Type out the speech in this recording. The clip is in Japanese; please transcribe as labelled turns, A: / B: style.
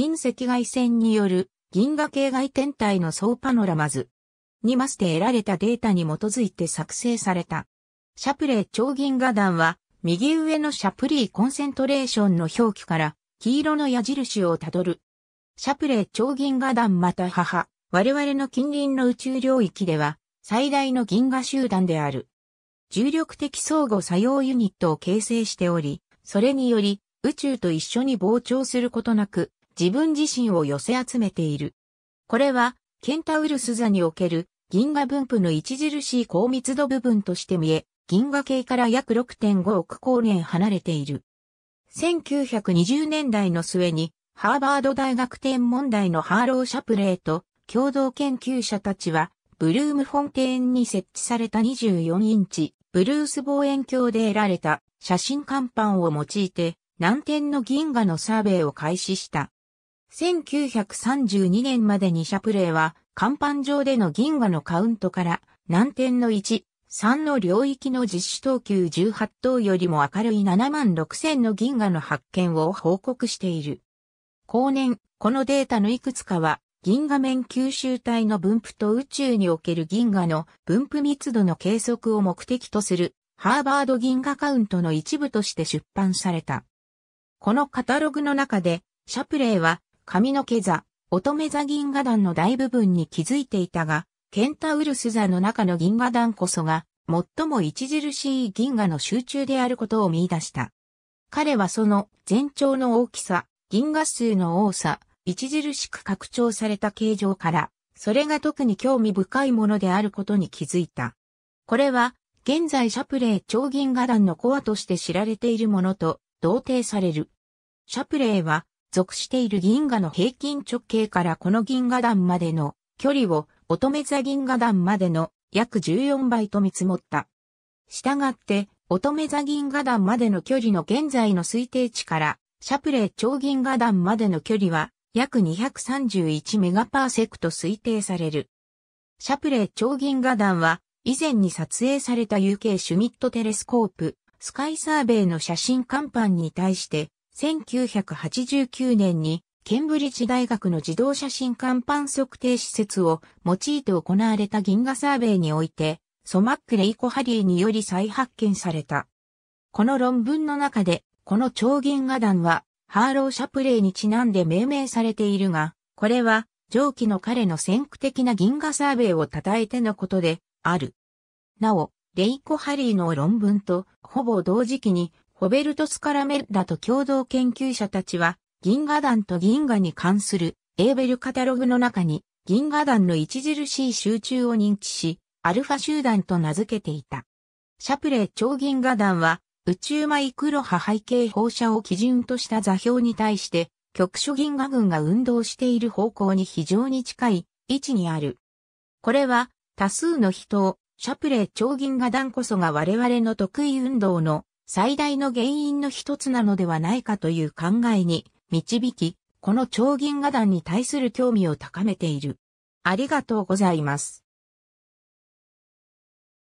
A: 近赤外線による銀河系外天体の総パノラマズにまして得られたデータに基づいて作成された。シャプレー超銀河団は右上のシャプリーコンセントレーションの表記から黄色の矢印をたどる。シャプレー超銀河団また母、我々の近隣の宇宙領域では最大の銀河集団である。重力的相互作用ユニットを形成しており、それにより宇宙と一緒に膨張することなく自分自身を寄せ集めている。これは、ケンタウルス座における銀河分布の著しい高密度部分として見え、銀河系から約6.5億光年離れている。1920年代の末に、ハーバード大学天文台のハーロー・シャプレーと共同研究者たちは、ブルームフォンテーンに設置された24インチ、ブルース望遠鏡で得られた写真看板を用いて、南天の銀河のサーベイを開始した。1932年までにシャプレーは、甲板上での銀河のカウントから、難点の1、3の領域の実施等級18等よりも明るい7万6000の銀河の発見を報告している。後年、このデータのいくつかは、銀河面吸収体の分布と宇宙における銀河の分布密度の計測を目的とするハーバード銀河カウントの一部として出版された。このカタログの中で、シャプレーは髪の毛座、乙女座銀河団の大部分に気づいていたが、ケンタウルス座の中の銀河団こそが、最も著しい銀河の集中であることを見出した。彼はその全長の大きさ、銀河数の多さ、著しく拡張された形状から、それが特に興味深いものであることに気づいた。これは、現在シャプレー超銀河団のコアとして知られているものと同定される。シャプレーは属している銀河の平均直径からこの銀河団までの距離を乙女座銀河団までの約14倍と見積もった。したがって、乙女座銀河団までの距離の現在の推定値から、シャプレー超銀河団までの距離は約231メガパーセクト推定される。シャプレー超銀河団は、以前に撮影された UK シュミットテレスコープ、スカイサーベイの写真看板に対して、1989年にケンブリッジ大学の自動車新幹板測定施設を用いて行われた銀河サーベイにおいて、ソマック・レイコ・ハリーにより再発見された。この論文の中で、この超銀河団は、ハーロー・シャプレイにちなんで命名されているが、これは、上記の彼の先駆的な銀河サーベイを称えてのことで、ある。なお、レイコ・ハリーの論文と、ほぼ同時期に、ホベルトスカラメッラと共同研究者たちは、銀河団と銀河に関するエーベルカタログの中に、銀河団の著しい集中を認知し、アルファ集団と名付けていた。シャプレー超銀河団は、宇宙マイクロ波背景放射を基準とした座標に対して、局所銀河群が運動している方向に非常に近い位置にある。これは多数の人をシャプレー超銀河団こそが我々の得意運動の最大の原因の一つなのではないかという考えに導き、この超銀河団に対する興味を高めている。ありがとうございます。